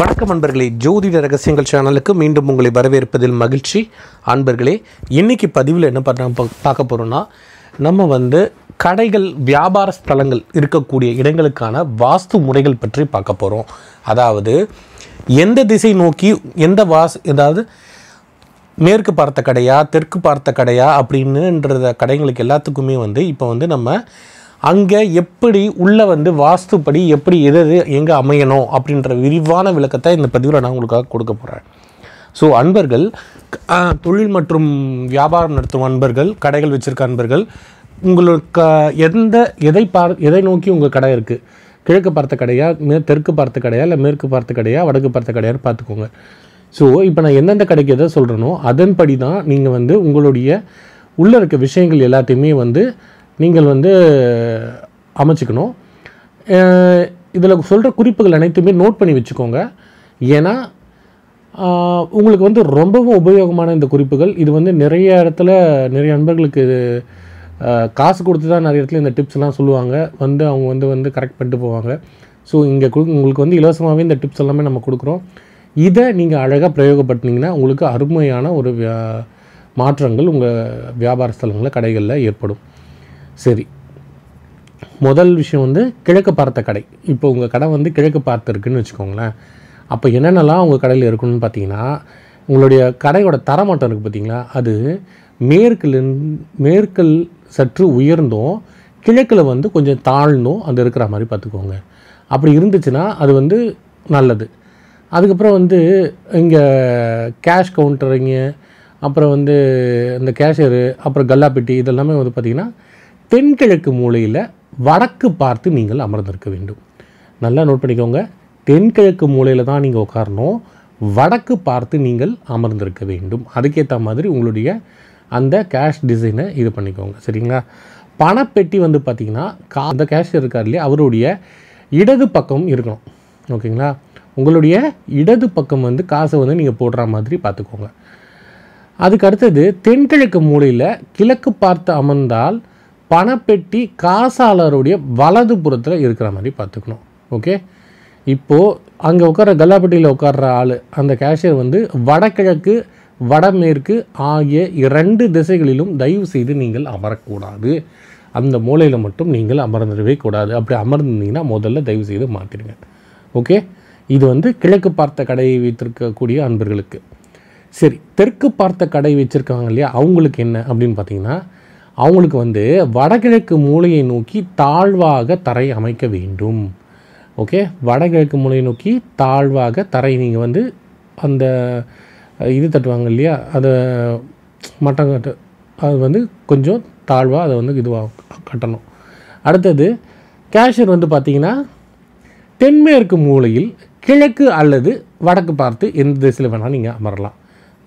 வணக்கம் அன்பர்களே ஜோதிட ரகசியங்கள் சேனலுக்கு மீண்டும் உங்களை வரவேற்பதில் மகிழ்ச்சி அன்பர்களே இன்றைக்கி பதிவில் என்ன பண்ண பார்க்க போகிறோன்னா நம்ம வந்து கடைகள் வியாபார ஸ்தலங்கள் இருக்கக்கூடிய இடங்களுக்கான வாஸ்து முறைகள் பற்றி பார்க்க போகிறோம் அதாவது எந்த திசை நோக்கி எந்த வாஸ் ஏதாவது மேற்கு பார்த்த கடையா தெற்கு பார்த்த கடையா அப்படின்னுன்றத கடைகளுக்கு எல்லாத்துக்குமே வந்து இப்போ வந்து நம்ம அங்கே எப்படி உள்ளே வந்து வாஸ்துப்படி எப்படி எது எது எங்கே அமையணும் அப்படின்ற விரிவான விளக்கத்தை இந்த பதிவில் நான் உங்களுக்காக கொடுக்க போகிறேன் ஸோ அன்பர்கள் தொழில் மற்றும் வியாபாரம் நடத்தும் அன்பர்கள் கடைகள் வச்சுருக்க அன்பர்கள் உங்களுக்கு எந்த எதை பார் எதை நோக்கி உங்கள் கடை இருக்குது கிழக்கு பார்த்த கடையா மே தெற்கு பார்த்த கடையா இல்லை மேற்கு பார்த்த கடையா வடக்கு பார்த்த கடையான்னு பார்த்துக்கோங்க ஸோ இப்போ நான் எந்தெந்த கடைக்கு எதை சொல்கிறேனோ அதன்படி தான் நீங்கள் வந்து உங்களுடைய உள்ளே இருக்க விஷயங்கள் எல்லாத்தையுமே வந்து நீங்கள் வந்து அமைச்சிக்கணும் இதில் சொல்கிற குறிப்புகள் அனைத்துமே நோட் பண்ணி வச்சுக்கோங்க ஏன்னா உங்களுக்கு வந்து ரொம்பவும் உபயோகமான இந்த குறிப்புகள் இது வந்து நிறைய இடத்துல நிறைய நண்பர்களுக்கு காசு கொடுத்து தான் நிறைய இடத்துல இந்த டிப்ஸ்லாம் சொல்லுவாங்க வந்து அவங்க வந்து வந்து கரெக்ட் பண்ணிட்டு போவாங்க ஸோ இங்கே உங்களுக்கு வந்து இலவசமாகவே இந்த டிப்ஸ் எல்லாமே நம்ம கொடுக்குறோம் இதை நீங்கள் அழகாக பிரயோகப்பட்டினீங்கன்னா உங்களுக்கு அருமையான ஒரு மாற்றங்கள் உங்கள் வியாபார ஸ்தலங்களில் கடைகளில் ஏற்படும் சரி முதல் விஷயம் வந்து கிழக்கு பார்த்த கடை இப்போ உங்கள் கடை வந்து கிழக்கு பார்த்து இருக்குன்னு வச்சுக்கோங்களேன் அப்போ என்னென்னலாம் உங்கள் கடையில் இருக்கணும்னு பார்த்தீங்கன்னா உங்களுடைய கடையோட மட்டும் இருக்குது பார்த்தீங்களா அது மேற்கில் மேற்கில் சற்று உயர்ந்தும் கிழக்கில் வந்து கொஞ்சம் தாழ்ந்தும் அது இருக்கிற மாதிரி பார்த்துக்கோங்க அப்படி இருந்துச்சுன்னா அது வந்து நல்லது அதுக்கப்புறம் வந்து இங்கே கேஷ் கவுண்டருங்க அப்புறம் வந்து இந்த கேஷியரு அப்புறம் கல்லாப்பெட்டி இதெல்லாமே வந்து பார்த்திங்கன்னா தென்கிழக்கு மூலையில் வடக்கு பார்த்து நீங்கள் அமர்ந்திருக்க வேண்டும் நல்லா நோட் பண்ணிக்கோங்க தென்கிழக்கு மூலையில் தான் நீங்கள் உட்காரணும் வடக்கு பார்த்து நீங்கள் அமர்ந்திருக்க வேண்டும் அதுக்கேற்ற மாதிரி உங்களுடைய அந்த கேஷ் டிசைனை இது பண்ணிக்கோங்க சரிங்களா பணப்பெட்டி வந்து பார்த்திங்கன்னா கா அந்த கேஷ் இருக்கார் இல்லையா அவருடைய இடது பக்கம் இருக்கணும் ஓகேங்களா உங்களுடைய இடது பக்கம் வந்து காசை வந்து நீங்கள் போடுற மாதிரி பார்த்துக்கோங்க அதுக்கு அடுத்தது தென்கிழக்கு மூலையில் கிழக்கு பார்த்து அமர்ந்தால் பணப்பெட்டி காசாளருடைய வலது புறத்தில் இருக்கிற மாதிரி பார்த்துக்கணும் ஓகே இப்போது அங்கே உட்கார கல்லாப்பட்டியில் உட்கார்ற ஆள் அந்த கேஷியர் வந்து வடகிழக்கு வடமேற்கு ஆகிய இரண்டு திசைகளிலும் தயவு செய்து நீங்கள் அமரக்கூடாது அந்த மூலையில் மட்டும் நீங்கள் அமர்ந்துடவே கூடாது அப்படி அமர்ந்திருந்தீங்கன்னா முதல்ல தயவு செய்து மாற்றிடுங்க ஓகே இது வந்து கிழக்கு பார்த்த கடையை வைத்திருக்கக்கூடிய அன்பர்களுக்கு சரி தெற்கு பார்த்த கடை வச்சுருக்காங்க இல்லையா அவங்களுக்கு என்ன அப்படின்னு பார்த்தீங்கன்னா அவங்களுக்கு வந்து வடகிழக்கு மூலையை நோக்கி தாழ்வாக தரை அமைக்க வேண்டும் ஓகே வடகிழக்கு மூலையை நோக்கி தாழ்வாக தரை நீங்கள் வந்து அந்த இது தட்டுவாங்க இல்லையா அதை மட்டம் கட்டு அது வந்து கொஞ்சம் தாழ்வாக அதை வந்து இதுவாக கட்டணும் அடுத்தது கேஷியர் வந்து பார்த்தீங்கன்னா தென்மேற்கு மூலையில் கிழக்கு அல்லது வடக்கு பார்த்து எந்த திசையில் வேணாலும் நீங்கள் அமரலாம்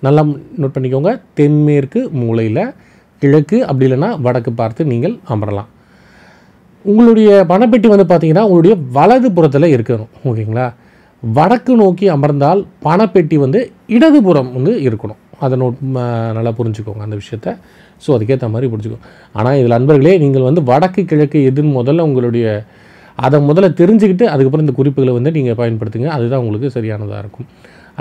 நல்லா நோட் பண்ணிக்கோங்க தென்மேற்கு மூலையில் கிழக்கு அப்படி இல்லைன்னா வடக்கு பார்த்து நீங்கள் அமரலாம் உங்களுடைய பணப்பெட்டி வந்து பார்த்திங்கன்னா உங்களுடைய வலது புறத்தில் இருக்கணும் ஓகேங்களா வடக்கு நோக்கி அமர்ந்தால் பணப்பெட்டி வந்து இடதுபுறம் வந்து இருக்கணும் அதை நோட் நல்லா புரிஞ்சுக்கோங்க அந்த விஷயத்த ஸோ அதுக்கேற்ற மாதிரி பிடிச்சிக்கோ ஆனால் இதில் அன்பர்களே நீங்கள் வந்து வடக்கு கிழக்கு எதுன்னு முதல்ல உங்களுடைய அதை முதல்ல தெரிஞ்சுக்கிட்டு அதுக்கப்புறம் இந்த குறிப்புகளை வந்து நீங்கள் பயன்படுத்துங்க அதுதான் உங்களுக்கு சரியானதாக இருக்கும்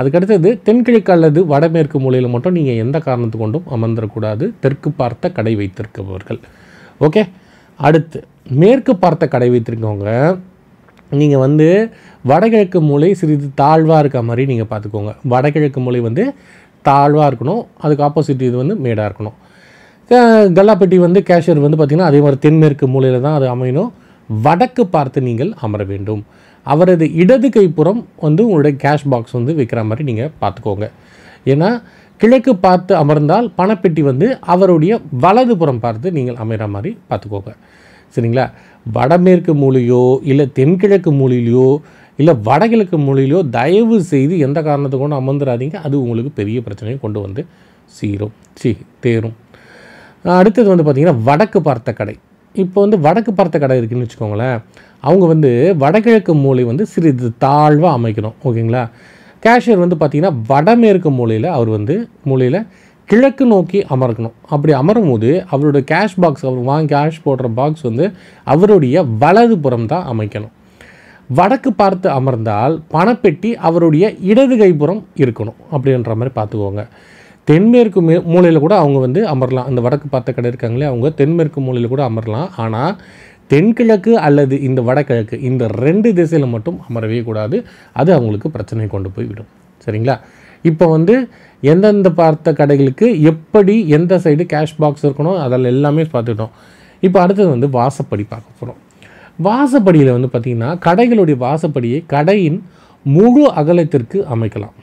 அதுக்கடுத்தது தென்கிழக்கு அல்லது வடமேற்கு மூலையில் மட்டும் நீங்கள் எந்த காரணத்து கொண்டும் அமர்ந்துடக்கூடாது தெற்கு பார்த்த கடை வைத்திருக்கிறவர்கள் ஓகே அடுத்து மேற்கு பார்த்த கடை வைத்திருக்கவங்க நீங்கள் வந்து வடகிழக்கு மூலை சிறிது தாழ்வாக இருக்க மாதிரி நீங்கள் பார்த்துக்கோங்க வடகிழக்கு மூலை வந்து தாழ்வாக இருக்கணும் அதுக்கு ஆப்போசிட் இது வந்து மேடாக இருக்கணும் கல்லாப்பட்டி வந்து கேஷியர் வந்து பார்த்திங்கன்னா அதே மாதிரி தென்மேற்கு மூலையில் தான் அது அமையணும் வடக்கு பார்த்து நீங்கள் அமர வேண்டும் அவரது இடது கைப்புறம் வந்து உங்களுடைய கேஷ் பாக்ஸ் வந்து விற்கிற மாதிரி நீங்கள் பார்த்துக்கோங்க ஏன்னா கிழக்கு பார்த்து அமர்ந்தால் பணப்பெட்டி வந்து அவருடைய வலது புறம் பார்த்து நீங்கள் அமைகிற மாதிரி பார்த்துக்கோங்க சரிங்களா வடமேற்கு மூலையோ இல்லை தென்கிழக்கு மூலையிலையோ இல்லை வடகிழக்கு மூலையிலையோ தயவு செய்து எந்த காரணத்தை கொண்டு அமர்ந்துடாதீங்க அது உங்களுக்கு பெரிய பிரச்சனையை கொண்டு வந்து சீரும் சி தேரும் அடுத்தது வந்து பார்த்திங்கன்னா வடக்கு பார்த்த கடை இப்போ வந்து வடக்கு பரத்த கடை இருக்குதுன்னு வச்சுக்கோங்களேன் அவங்க வந்து வடகிழக்கு மூலை வந்து சிறிது தாழ்வாக அமைக்கணும் ஓகேங்களா கேஷியர் வந்து பார்த்திங்கன்னா வடமேற்கு மூலையில் அவர் வந்து மூலையில் கிழக்கு நோக்கி அமர்க்கணும் அப்படி அமரும் போது அவரோட கேஷ் பாக்ஸ் அவர் வாங்கி கேஷ் போடுற பாக்ஸ் வந்து அவருடைய வலது புறம் தான் அமைக்கணும் வடக்கு பார்த்து அமர்ந்தால் பணப்பெட்டி அவருடைய இடது கைப்புறம் இருக்கணும் அப்படின்ற மாதிரி பார்த்துக்கோங்க தென்மேற்கு மே மூலையில் கூட அவங்க வந்து அமரலாம் அந்த வடக்கு பார்த்த கடை இருக்காங்களே அவங்க தென்மேற்கு மூலையில் கூட அமரலாம் ஆனால் தென்கிழக்கு அல்லது இந்த வடகிழக்கு இந்த ரெண்டு திசையில் மட்டும் அமரவே கூடாது அது அவங்களுக்கு பிரச்சனை கொண்டு போய்விடும் சரிங்களா இப்போ வந்து எந்தெந்த பார்த்த கடைகளுக்கு எப்படி எந்த சைடு கேஷ் பாக்ஸ் இருக்கணும் அதில் எல்லாமே பார்த்துட்டோம் இப்போ அடுத்தது வந்து வாசப்படி பார்க்க போகிறோம் வாசப்படியில் வந்து பார்த்திங்கன்னா கடைகளுடைய வாசப்படியை கடையின் முழு அகலத்திற்கு அமைக்கலாம்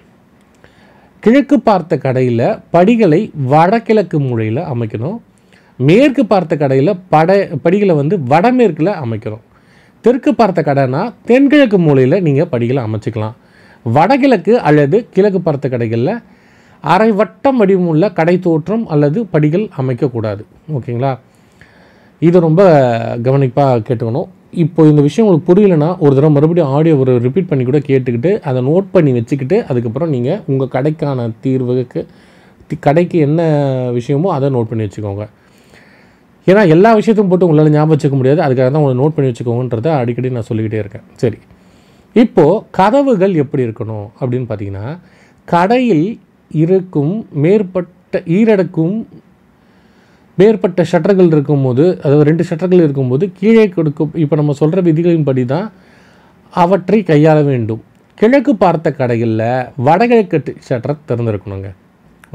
கிழக்கு பார்த்த கடையில் படிகளை வடகிழக்கு மூலையில் அமைக்கணும் மேற்கு பார்த்த கடையில் பட படிகளை வந்து வடமேற்கில் அமைக்கணும் தெற்கு பார்த்த கடைனா தென்கிழக்கு மூலையில் நீங்கள் படிகளை அமைச்சிக்கலாம் வடகிழக்கு அல்லது கிழக்கு பார்த்த கடைகளில் அரை வட்டம் வடிவமுள்ள கடை தோற்றம் அல்லது படிகள் அமைக்கக்கூடாது ஓகேங்களா இது ரொம்ப கவனிப்பாக கேட்டுக்கணும் இப்போ இந்த விஷயம் உங்களுக்கு புரியலனா ஒரு தடவை மறுபடியும் ஆடியோ ஒரு ரிப்பீட் பண்ணி கூட கேட்டுக்கிட்டு அதை நோட் பண்ணி வச்சுக்கிட்டு அதுக்கப்புறம் நீங்கள் உங்கள் கடைக்கான தீர்வுக்கு கடைக்கு என்ன விஷயமோ அதை நோட் பண்ணி வச்சுக்கோங்க ஏன்னா எல்லா விஷயத்தையும் போட்டு உங்களால் ஞாபகம் வச்சுக்க முடியாது அதுக்காக தான் உங்களை நோட் பண்ணி வச்சுக்கோங்கன்றத அடிக்கடி நான் சொல்லிக்கிட்டே இருக்கேன் சரி இப்போது கதவுகள் எப்படி இருக்கணும் அப்படின்னு பார்த்தீங்கன்னா கடையில் இருக்கும் மேற்பட்ட ஈரடுக்கும் மேற்பட்ட ஷட்டர்கள் இருக்கும்போது அதாவது ரெண்டு ஷட்டர்கள் இருக்கும்போது கீழே கொடுக்கும் இப்போ நம்ம சொல்கிற விதிகளின்படி தான் அவற்றை கையாள வேண்டும் கிழக்கு பார்த்த கடைகளில் வடகிழக்கு ஷட்டர் திறந்துருக்கணுங்க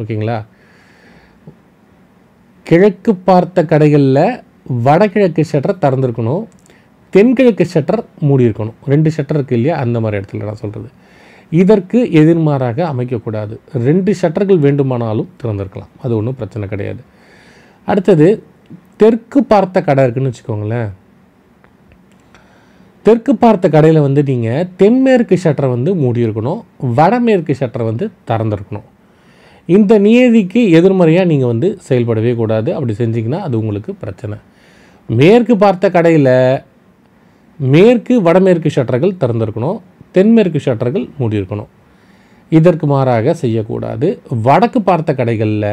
ஓகேங்களா கிழக்கு பார்த்த கடைகளில் வடகிழக்கு ஷட்டர் திறந்துருக்கணும் தென்கிழக்கு ஷட்டர் இருக்கணும் ரெண்டு ஷட்டர் இருக்குது இல்லையா அந்த மாதிரி இடத்துல நான் சொல்கிறது இதற்கு எதிர்மாறாக அமைக்கக்கூடாது ரெண்டு ஷட்டர்கள் வேண்டுமானாலும் திறந்திருக்கலாம் அது ஒன்றும் பிரச்சனை கிடையாது அடுத்தது தெற்கு பார்த்த கடை இருக்குதுன்னு வச்சுக்கோங்களேன் தெற்கு பார்த்த கடையில் வந்து நீங்கள் தென்மேற்கு ஷட்டரை வந்து மூடியிருக்கணும் வடமேற்கு ஷட்டரை வந்து திறந்துருக்கணும் இந்த நியதிக்கு எதிர்மறையாக நீங்கள் வந்து செயல்படவே கூடாது அப்படி செஞ்சிங்கன்னா அது உங்களுக்கு பிரச்சனை மேற்கு பார்த்த கடையில் மேற்கு வடமேற்கு ஷட்டர்கள் திறந்துருக்கணும் தென்மேற்கு ஷட்டர்கள் மூடியிருக்கணும் இதற்கு மாறாக செய்யக்கூடாது வடக்கு பார்த்த கடைகளில்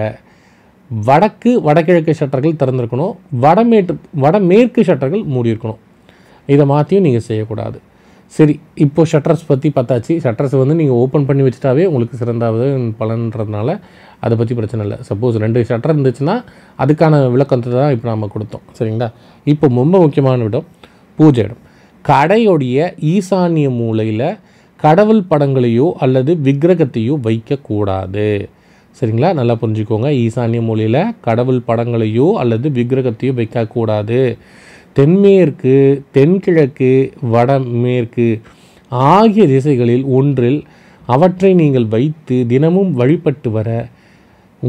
வடக்கு வடகிழக்கு ஷட்டர்கள் திறந்துருக்கணும் வடமேட்டு வடமேற்கு ஷட்டர்கள் மூடியிருக்கணும் இதை மாற்றியும் நீங்கள் செய்யக்கூடாது சரி இப்போது ஷட்டர்ஸ் பற்றி பார்த்தாச்சு ஷட்டர்ஸ் வந்து நீங்கள் ஓப்பன் பண்ணி வச்சுட்டாவே உங்களுக்கு சிறந்தாவது பலன்றதுனால அதை பற்றி பிரச்சனை இல்லை சப்போஸ் ரெண்டு ஷட்டர் இருந்துச்சுன்னா அதுக்கான விளக்கத்தை தான் இப்போ நாம் கொடுத்தோம் சரிங்களா இப்போ ரொம்ப முக்கியமான இடம் பூஜை இடம் கடையுடைய ஈசானிய மூலையில் கடவுள் படங்களையோ அல்லது விக்கிரகத்தையோ வைக்கக்கூடாது சரிங்களா நல்லா புரிஞ்சுக்கோங்க ஈசானிய மொழியில் கடவுள் படங்களையோ அல்லது விக்கிரகத்தையோ வைக்கக்கூடாது தென்மேற்கு தென்கிழக்கு வடமேற்கு ஆகிய திசைகளில் ஒன்றில் அவற்றை நீங்கள் வைத்து தினமும் வழிபட்டு வர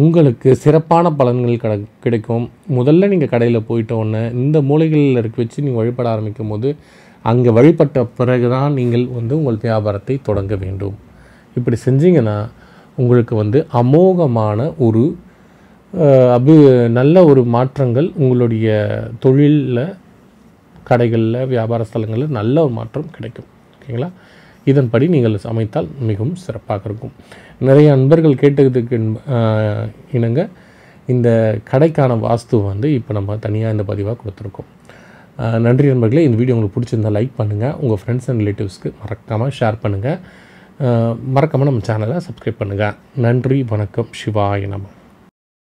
உங்களுக்கு சிறப்பான பலன்கள் கிட கிடைக்கும் முதல்ல நீங்கள் கடையில் போயிட்டோன்னே இந்த மூலைகளில் இருக்க வச்சு நீங்கள் வழிபட ஆரம்பிக்கும் போது அங்கே வழிபட்ட பிறகு தான் நீங்கள் வந்து உங்கள் வியாபாரத்தை தொடங்க வேண்டும் இப்படி செஞ்சீங்கன்னா உங்களுக்கு வந்து அமோகமான ஒரு அபி நல்ல ஒரு மாற்றங்கள் உங்களுடைய தொழிலில் கடைகளில் வியாபார ஸ்தலங்களில் நல்ல ஒரு மாற்றம் கிடைக்கும் ஓகேங்களா இதன்படி நீங்கள் அமைத்தால் மிகவும் சிறப்பாக இருக்கும் நிறைய அன்பர்கள் கேட்டதுக்கு இணங்க இந்த கடைக்கான வாஸ்து வந்து இப்போ நம்ம தனியாக இந்த பதிவாக கொடுத்துருக்கோம் நன்றி நண்பர்களே இந்த வீடியோ உங்களுக்கு பிடிச்சிருந்தால் லைக் பண்ணுங்கள் உங்கள் ஃப்ரெண்ட்ஸ் அண்ட் ரிலேட்டிவ்ஸ்க்கு மறக்காமல் ஷேர் பண்ணுங்கள் மறக்காமல் நம்ம சேனலை சப்ஸ்கிரைப் பண்ணுங்கள் நன்றி வணக்கம் சிவாய நம